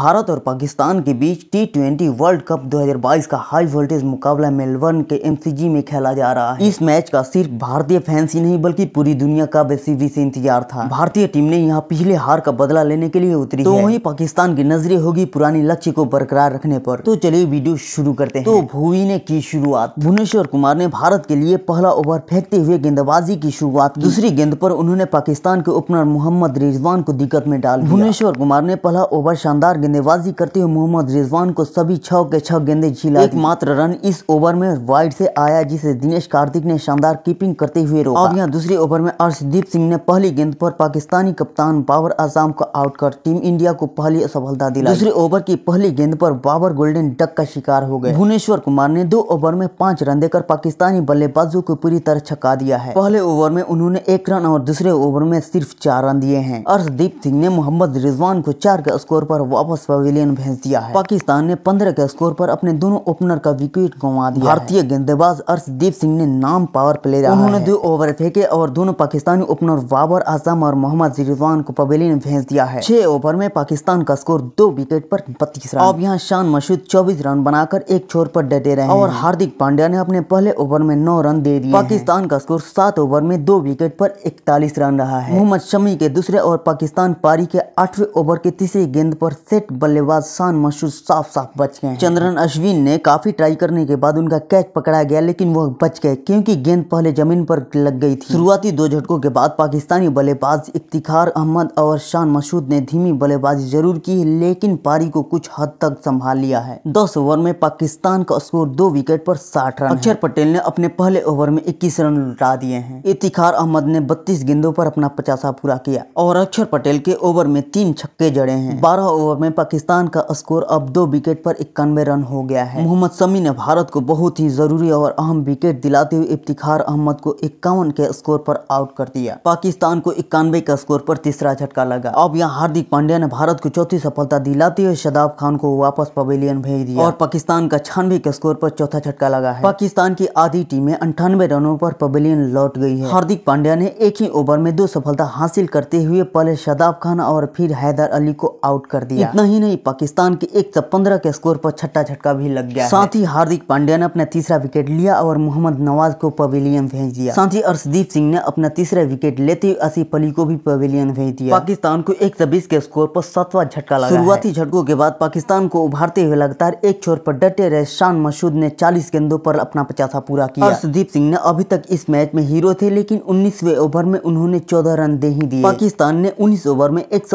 भारत और पाकिस्तान के बीच टी ट्वेंटी वर्ल्ड कप 2022 का हाई वोल्टेज मुकाबला मेलबर्न के एमसीजी में खेला जा रहा है इस मैच का सिर्फ भारतीय फैंस ही नहीं बल्कि पूरी दुनिया का बेसीबी से इंतजार था भारतीय टीम ने यहाँ पिछले हार का बदला लेने के लिए उतरी तो वही पाकिस्तान की नजरें होगी पुरानी लक्ष्य को बरकरार रखने पर तो चलिए वीडियो शुरू करते तो हैं तो भूवी ने की शुरुआत भुवनेश्वर कुमार ने भारत के लिए पहला ओवर फेंकते हुए गेंदबाजी की शुरुआत दूसरी गेंद पर उन्होंने पाकिस्तान के ओपनर मोहम्मद रिजवान को दिक्कत में डाल भुवनेश्वर कुमार ने पहला ओवर शानदार गेंदबाजी करते हुए मोहम्मद रिजवान को सभी छह के छह गेंदे झीला एकमात्र रन इस ओवर में वाइड से आया जिसे दिनेश कार्तिक ने शानदार कीपिंग करते हुए रोका और यहाँ दूसरे ओवर में अर्शदीप सिंह ने पहली गेंद पर पाकिस्तानी कप्तान बाबर आजम को आउट कर टीम इंडिया को पहली असफलता दिलाई दूसरे ओवर की पहली गेंद पर बाबर गोल्डन डक का शिकार हो गए भुवनेश्वर कुमार ने दो ओवर में पांच रन देकर पाकिस्तानी बल्लेबाजों को पूरी तरह छका दिया है पहले ओवर में उन्होंने एक रन और दूसरे ओवर में सिर्फ चार रन दिए हैं अर्शदीप सिंह ने मोहम्मद रिजवान को चार के स्कोर पर वापस वापस पवेलियन भेज दिया है पाकिस्तान ने पंद्रह के स्कोर पर अपने दोनों ओपनर का विकेट गंवा दिया भारतीय गेंदबाज अर्शदीप सिंह ने नाम पावर प्ले उन्होंने दो ओवर फेंके और दोनों पाकिस्तानी ओपनर बाबर आजम और मोहम्मद रिजवान को पवेलियन भेज दिया है छह ओवर में पाकिस्तान का स्कोर दो विकेट पर बत्तीस रन अब यहाँ शान मशूद चौबीस रन बनाकर एक छोर पर डटे रहे और हार्दिक पांड्या ने अपने पहले ओवर में नौ रन दे दिए पाकिस्तान का स्कोर सात ओवर में दो विकेट पर इकतालीस रन रहा है मोहम्मद शमी के दूसरे और पाकिस्तान पारी के आठवें ओवर के तीसरे गेंद पर सेट बल्लेबाज शान मशहूर साफ साफ बच गए चंद्रन अश्विन ने काफी ट्राई करने के बाद उनका कैच पकड़ा गया लेकिन वह बच गए क्योंकि गेंद पहले जमीन पर लग गई थी शुरुआती दो झटकों के बाद पाकिस्तानी बल्लेबाज इफ्तिखार अहमद और शान मसूद ने धीमी बल्लेबाजी जरूर की लेकिन पारी को कुछ हद तक संभाल लिया है दस ओवर में पाकिस्तान का स्कोर दो विकेट पर साठ रन अक्षर पटेल ने अपने पहले ओवर में इक्कीस रन लुटा दिए हैं इफ्तिखार अहमद ने बत्तीस गेंदों पर अपना पचासा पूरा किया और अक्षर पटेल के ओवर में तीन छक्के जड़े हैं बारह ओवर में पाकिस्तान का स्कोर अब दो विकेट पर इक्यानवे रन हो गया है मोहम्मद समी ने भारत को बहुत ही जरूरी और अहम विकेट दिलाते हुए इफ्तिखार अहमद को इक्यावन के स्कोर पर आउट कर दिया पाकिस्तान को इक्यानवे का स्कोर पर तीसरा झटका लगा अब यहाँ हार्दिक पांड्या ने भारत को चौथी सफलता दिलाते हुए शदाब खान को वापस पवेलियन भेज दिया और पाकिस्तान का छानवे के स्कोर पर चौथा झटका लगा है पाकिस्तान की आधी टीमें अंठानवे रनों पर पवेलियन लौट गई है हार्दिक पांड्या ने एक ही ओवर में दो सफलता हासिल करते हुए पहले शदाब खान और फिर हैदर अली को आउट कर दिया इतना ही नहीं पाकिस्तान के एक सौ पंद्रह के स्कोर पर छठा झटका भी लग गया साथ ही हार्दिक पांड्या ने अपना तीसरा विकेट लिया और मोहम्मद नवाज को पवेलियन भेज दिया साथ ही अर्षदीप सिंह ने अपना तीसरा विकेट लेते हुए आसिफ अली को भी पवेलियन भेज दिया पाकिस्तान को एक के स्कोर पर सातवा झटका लगा शुरुआती झटकों के बाद पाकिस्तान को उभारते हुए लगातार एक छोर पर डटे रहे शान मसूद ने चालीस गेंदों पर अपना पचासा पूरा किया अर्षदीप सिंह ने अभी तक इस मैच में हीरो थे लेकिन उन्नीसवे ओवर में उन्होंने चौदह रन दे ही दिए पाकिस्तान ने उन्नीस ओवर में एक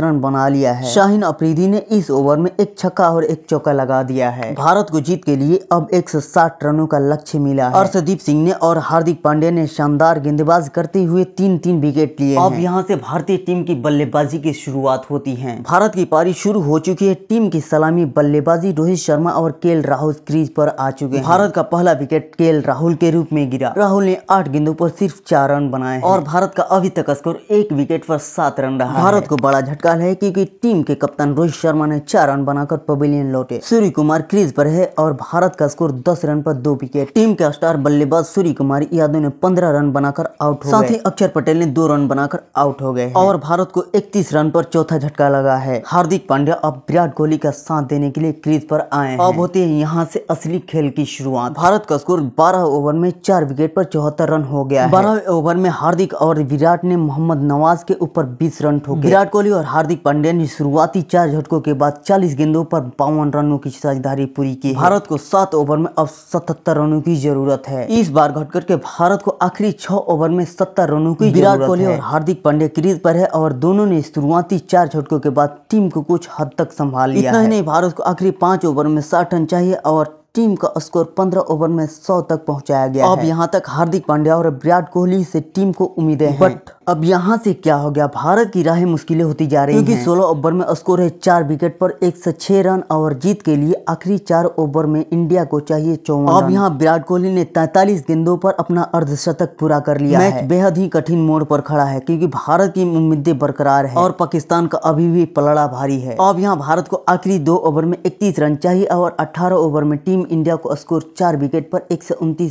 रन बना लिया है शाहिन अपने अफरीदी ने इस ओवर में एक छक्का और एक चौका लगा दिया है भारत को जीत के लिए अब 160 रनों का लक्ष्य मिला है सिंह ने और हार्दिक पांडे ने शानदार गेंदबाज करते हुए तीन तीन विकेट लिए अब यहाँ से भारतीय टीम की बल्लेबाजी की शुरुआत होती है भारत की पारी शुरू हो चुकी है टीम की सलामी बल्लेबाजी रोहित शर्मा और के राहुल क्रीज पर आ चुके हैं भारत का पहला विकेट के राहुल के रूप में गिरा राहुल ने आठ गेंदों पर सिर्फ चार रन बनाए और भारत का अभी तक स्कोर एक विकेट पर सात रन रहा भारत को बड़ा झटका है क्योंकि टीम के कप्तान रोहित शर्मा ने चार रन बनाकर पवेलियन लौटे सूर्य कुमार क्रीज पर है और भारत का स्कोर दस रन पर दो विकेट टीम के स्टार बल्लेबाज सूर्य कुमार यादव ने पंद्रह रन बनाकर आउट हो साथ ही अक्षर पटेल ने दो रन बनाकर आउट हो गए और भारत को इकतीस रन पर चौथा झटका लगा है हार्दिक पांड्या अब विराट कोहली का साथ देने के लिए क्रीज पर आए अब होती है यहाँ से असली खेल की शुरुआत भारत का स्कोर बारह ओवर में चार विकेट पर चौहत्तर रन हो गया बारह ओवर में हार्दिक और विराट ने मोहम्मद नवाज के ऊपर बीस रन ठोके विराट कोहली और हार्दिक पांड्या ने शुरुआती चार चार झटकों के बाद 40 गेंदों पर बावन रनों की साझेदारी पूरी की भारत को सात ओवर में अब 77 रनों की जरूरत है इस बार घटकर के भारत को आखिरी छह ओवर में सत्तर रनों की विराट कोहली और हार्दिक पांडे क्रीज पर है और दोनों ने शुरुआती चार झटकों के बाद टीम को कुछ हद तक संभाल लिया इतना ही नहीं भारत को आखिरी पांच ओवर में साठ रन चाहिए और टीम का स्कोर 15 ओवर में 100 तक पहुंचाया गया अब यहाँ तक हार्दिक पांड्या और विराट कोहली से टीम को उम्मीदें हैं बट अब यहाँ से क्या हो गया भारत की राहें मुश्किलें होती जा रही क्योंकि 16 ओवर में स्कोर है चार विकेट पर एक सौ छह रन और जीत के लिए आखिरी चार ओवर में इंडिया को चाहिए चौवन अब यहाँ विराट कोहली ने तैतालीस गेंदों पर अपना अर्धशतक पूरा कर लिया मैच बेहद ही कठिन मोड़ पर खड़ा है क्योंकि भारत की उम्मीदें बरकरार है और पाकिस्तान का अभी भी पलड़ा भारी है अब यहाँ भारत को आखिरी दो ओवर में इकतीस रन चाहिए और अठारह ओवर में टीम इंडिया को स्कोर चार विकेट पर एक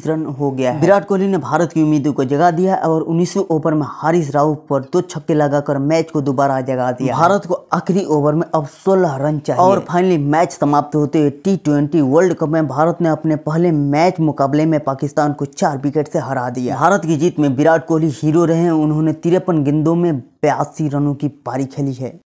रन हो गया है विराट कोहली ने भारत की उम्मीदों को जगा दिया और उन्नीसवें ओवर में हारिस राव पर दो छक्के लगाकर मैच को दोबारा जगा दिया भारत को आखिरी ओवर में अब सोलह रन चाहिए और फाइनली मैच समाप्त होते हुए टी ट्वेंटी वर्ल्ड कप में भारत ने अपने पहले मैच मुकाबले में पाकिस्तान को चार विकेट से हरा दिया भारत की जीत में विराट कोहली हीरो रहे उन्होंने तिरपन गेंदों में बयासी रनों की पारी खेली है